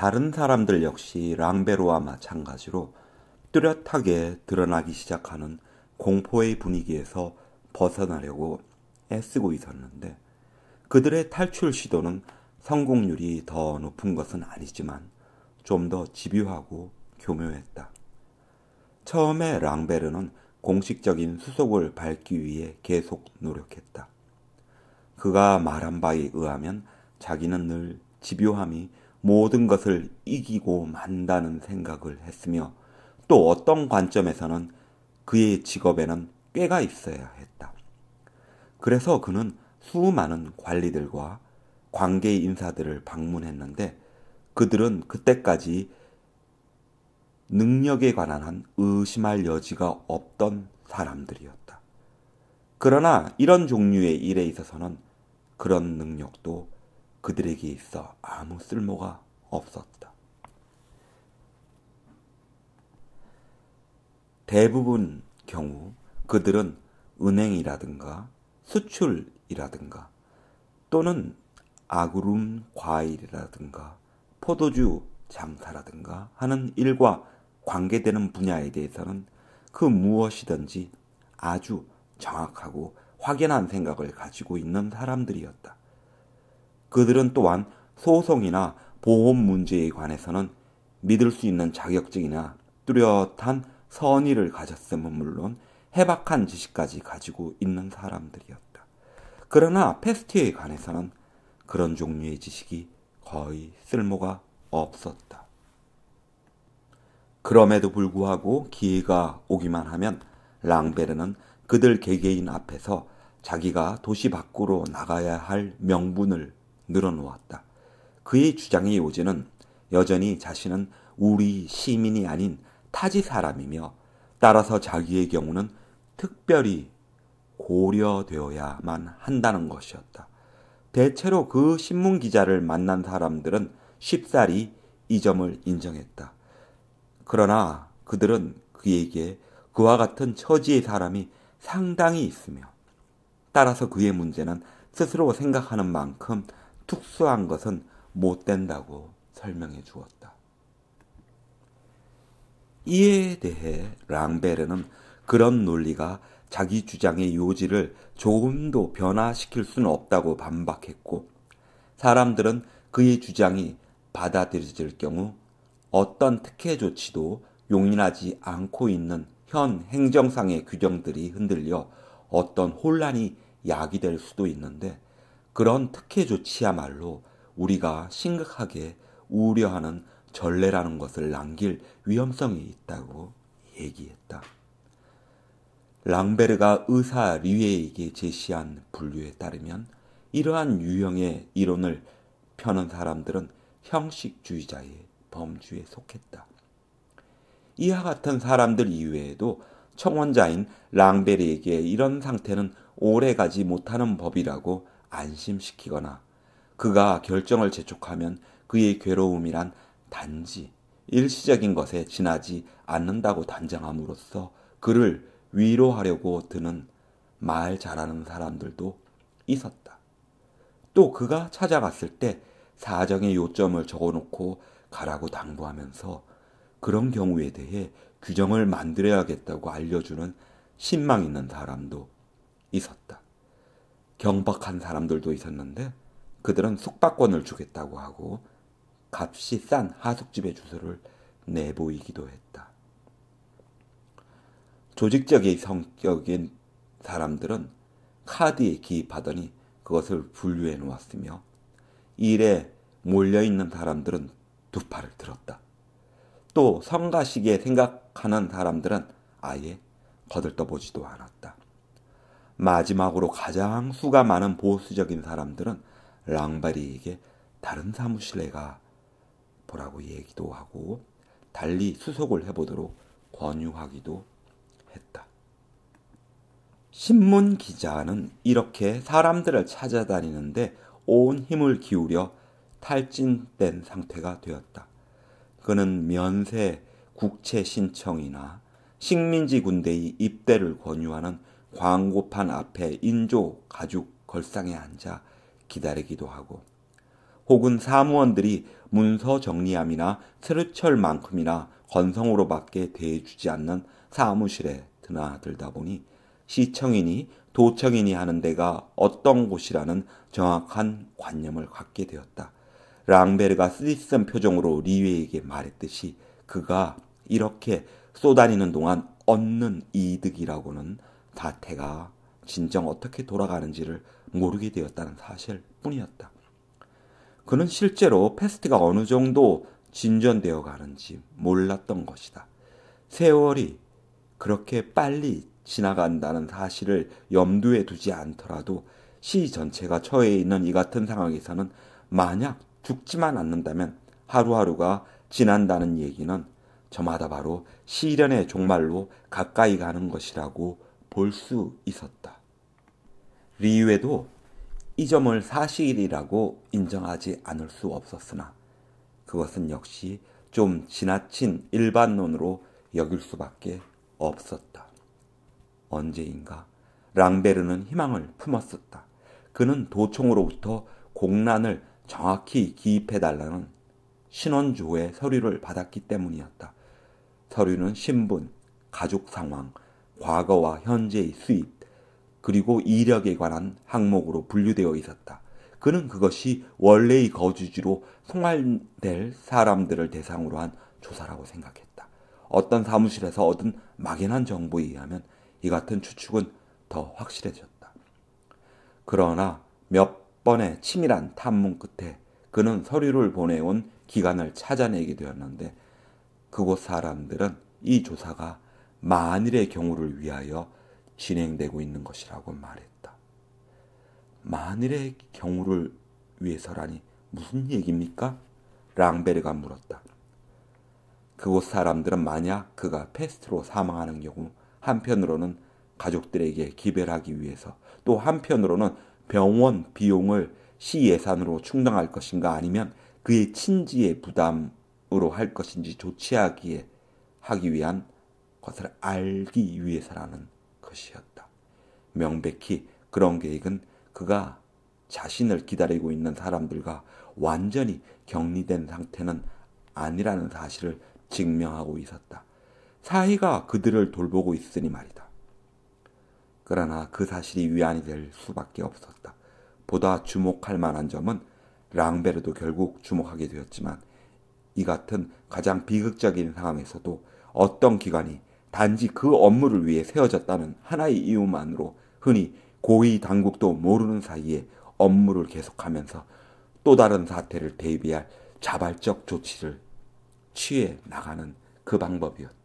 다른 사람들 역시 랑베르와 마찬가지로 뚜렷하게 드러나기 시작하는 공포의 분위기에서 벗어나려고 애쓰고 있었는데 그들의 탈출 시도는 성공률이 더 높은 것은 아니지만 좀 더 집요하고 교묘했다. 처음에 랑베르는 공식적인 수속을 밟기 위해 계속 노력했다. 그가 말한 바에 의하면 자기는 늘 집요함이 모든 것을 이기고 만다는 생각을 했으며 또 어떤 관점에서는 그의 직업에는 꾀가 있어야 했다. 그래서 그는 수많은 관리들과 관계 인사들을 방문했는데 그들은 그때까지 능력에 관한 한 의심할 여지가 없던 사람들이었다. 그러나 이런 종류의 일에 있어서는 그런 능력도 그들에게 있어 아무 쓸모가 없었다. 대부분 경우 그들은 은행이라든가 수출이라든가 또는 아구름 과일이라든가 포도주 장사라든가 하는 일과 관계되는 분야에 대해서는 그 무엇이든지 아주 정확하고 확연한 생각을 가지고 있는 사람들이었다. 그들은 또한 소송이나 보험 문제에 관해서는 믿을 수 있는 자격증이나 뚜렷한 선의를 가졌음은 물론 해박한 지식까지 가지고 있는 사람들이었다. 그러나 페스티에 관해서는 그런 종류의 지식이 거의 쓸모가 없었다. 그럼에도 불구하고 기회가 오기만 하면 랑베르는 그들 개개인 앞에서 자기가 도시 밖으로 나가야 할 명분을 늘어놓았다. 그의 주장의 요지는 여전히 자신은 우리 시민이 아닌 타지 사람이며 따라서 자기의 경우는 특별히 고려되어야만 한다는 것이었다. 대체로 그 신문 기자를 만난 사람들은 쉽사리 이 점을 인정했다. 그러나 그들은 그에게 그와 같은 처지의 사람이 상당히 있으며 따라서 그의 문제는 스스로 생각하는 만큼 특수한 것은 못 된다고 설명해 주었다. 이에 대해 랑베르는 그런 논리가 자기 주장의 요지를 조금도 변화시킬 수는 없다고 반박했고, 사람들은 그의 주장이 받아들여질 경우 어떤 특혜 조치도 용인하지 않고 있는 현 행정상의 규정들이 흔들려 어떤 혼란이 야기될 수도 있는데 그런 특혜 조치야말로 우리가 심각하게 우려하는 전례라는 것을 남길 위험성이 있다고 얘기했다. 랑베르가 의사 리웨에게 제시한 분류에 따르면 이러한 유형의 이론을 펴는 사람들은 형식주의자의 범주에 속했다. 이와 같은 사람들 이외에도 청원자인 랑베르에게 이런 상태는 오래 가지 못하는 법이라고 안심시키거나 그가 결정을 재촉하면 그의 괴로움이란 단지 일시적인 것에 지나지 않는다고 단정함으로써 그를 위로하려고 드는 말 잘하는 사람들도 있었다. 또 그가 찾아갔을 때 사정의 요점을 적어놓고 가라고 당부하면서 그런 경우에 대해 규정을 만들어야겠다고 알려주는 신망 있는 사람도 있었다. 경박한 사람들도 있었는데 그들은 숙박권을 주겠다고 하고 값이 싼 하숙집의 주소를 내보이기도 했다. 조직적인 성격인 사람들은 카드에 기입하더니 그것을 분류해 놓았으며 일에 몰려있는 사람들은 두 팔을 들었다. 또 성가시게 생각하는 사람들은 아예 거들떠보지도 않았다. 마지막으로 가장 수가 많은 보수적인 사람들은 랑바리에게 다른 사무실에 가 보라고 얘기도 하고 달리 수속을 해보도록 권유하기도 했다. 신문 기자는 이렇게 사람들을 찾아다니는데 온 힘을 기울여 탈진된 상태가 되었다. 그는 면세, 국채 신청이나 식민지 군대의 입대를 권유하는 광고판 앞에 인조 가죽 걸상에 앉아 기다리기도 하고 혹은 사무원들이 문서 정리함이나 스르철만큼이나 건성으로밖에 대해주지 않는 사무실에 드나들다 보니 시청인이 도청인이 하는 데가 어떤 곳이라는 정확한 관념을 갖게 되었다. 랑베르가 쓰디쓴 표정으로 리웨에게 말했듯이 그가 이렇게 쏘다니는 동안 얻는 이득이라고는 사태가 진정 어떻게 돌아가는지를 모르게 되었다는 사실 뿐이었다. 그는 실제로 패스트가 어느 정도 진전되어 가는지 몰랐던 것이다. 세월이 그렇게 빨리 지나간다는 사실을 염두에 두지 않더라도 시 전체가 처해 있는 이 같은 상황에서는 만약 죽지만 않는다면 하루하루가 지난다는 얘기는 저마다 바로 시련의 종말로 가까이 가는 것이라고 볼수 있었다. 리유에도 이 점을 사실이라고 인정하지 않을 수 없었으나 그것은 역시 좀 지나친 일반론으로 여길 수밖에 없었다. 언제인가 랑베르는 희망을 품었었다. 그는 도청으로부터 공란을 정확히 기입해달라는 신원조의 서류를 받았기 때문이었다. 서류는 신분, 가족 상황, 과거와 현재의 수입, 그리고 이력에 관한 항목으로 분류되어 있었다. 그는 그것이 원래의 거주지로 송환될 사람들을 대상으로 한 조사라고 생각했다. 어떤 사무실에서 얻은 막연한 정보에 의하면 이 같은 추측은 더 확실해졌다. 그러나 몇 번의 치밀한 탐문 끝에 그는 서류를 보내온 기간을 찾아내게 되었는데 그곳 사람들은 이 조사가 만일의 경우를 위하여 진행되고 있는 것이라고 말했다. 만일의 경우를 위해서라니 무슨 얘기입니까? 랑베르가 물었다. 그곳 사람들은 만약 그가 패스트로 사망하는 경우 한편으로는 가족들에게 기별하기 위해서 또 한편으로는 병원 비용을 시 예산으로 충당할 것인가 아니면 그의 친지의 부담으로 할 것인지 조치하기에 하기 위한 것을 알기 위해서라는 것이었다. 명백히 그런 계획은 그가 자신을 기다리고 있는 사람들과 완전히 격리된 상태는 아니라는 사실을 증명하고 있었다. 사이가 그들을 돌보고 있으니 말이다. 그러나 그 사실이 위안이 될 수밖에 없었다. 보다 주목할 만한 점은 랑베르도 결국 주목하게 되었지만 이 같은 가장 비극적인 상황에서도 어떤 기관이 단지 그 업무를 위해 세워졌다는 하나의 이유만으로 흔히 고위 당국도 모르는 사이에 업무를 계속하면서 또 다른 사태를 대비할 자발적 조치를 취해 나가는 그 방법이었다.